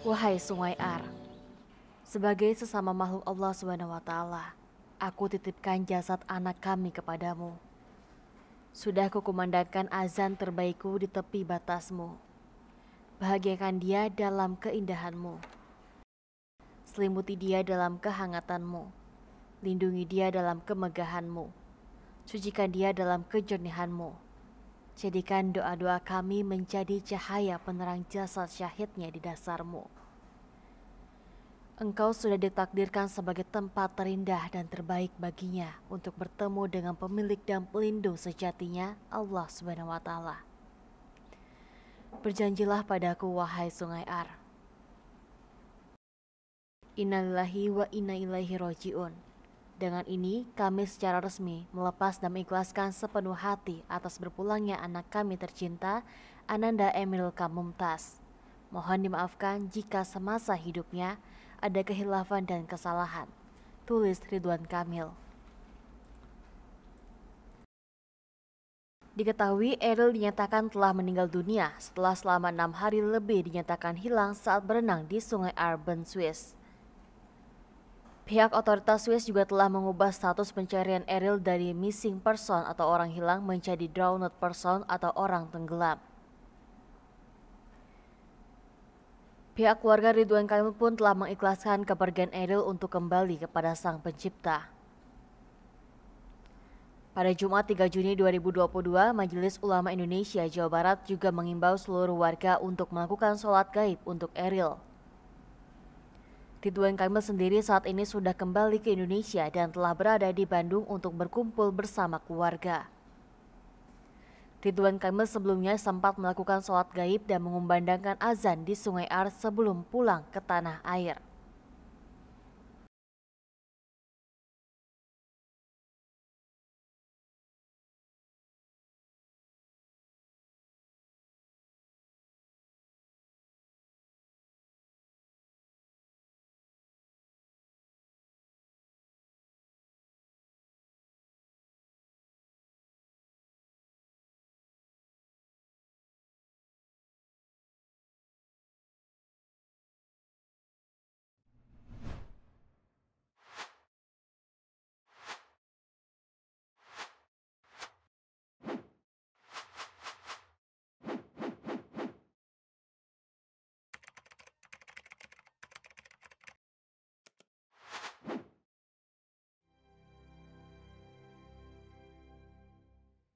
Wahai Sungai Ar, sebagai sesama makhluk Allah Subhanahu wa taala, aku titipkan jasad anak kami kepadamu. Sudah kukumandangkan azan terbaikku di tepi batasmu. Bahagiakan dia dalam keindahanmu. Selimuti dia dalam kehangatanmu. Lindungi dia dalam kemegahanmu sucikan dia dalam kejernihanmu. Jadikan doa-doa kami menjadi cahaya penerang jasad syahidnya di dasarmu. Engkau sudah ditakdirkan sebagai tempat terindah dan terbaik baginya untuk bertemu dengan pemilik dan pelindung sejatinya, Allah Subhanahu wa taala. Berjanjilah padaku wahai Sungai Ar. Innalillahi wa inna ilaihi rojiun. Dengan ini, kami secara resmi melepas dan mengikhlaskan sepenuh hati atas berpulangnya anak kami tercinta, Ananda Emil Kamumtas. Mohon dimaafkan jika semasa hidupnya ada kehilafan dan kesalahan. Tulis Ridwan Kamil. Diketahui Eril dinyatakan telah meninggal dunia setelah selama enam hari lebih dinyatakan hilang saat berenang di sungai Arben, Swiss. Pihak otoritas Swiss juga telah mengubah status pencarian Eril dari missing person atau orang hilang menjadi drowned person atau orang tenggelam. Pihak keluarga Ridwan Kamil pun telah mengikhlaskan kepergian Eril untuk kembali kepada sang pencipta. Pada Jumat 3 Juni 2022, Majelis Ulama Indonesia Jawa Barat juga mengimbau seluruh warga untuk melakukan sholat gaib untuk Eril. Ridwan Kamil sendiri saat ini sudah kembali ke Indonesia dan telah berada di Bandung untuk berkumpul bersama keluarga. Ridwan Kamil sebelumnya sempat melakukan sholat gaib dan mengumandangkan azan di Sungai Ar sebelum pulang ke tanah air.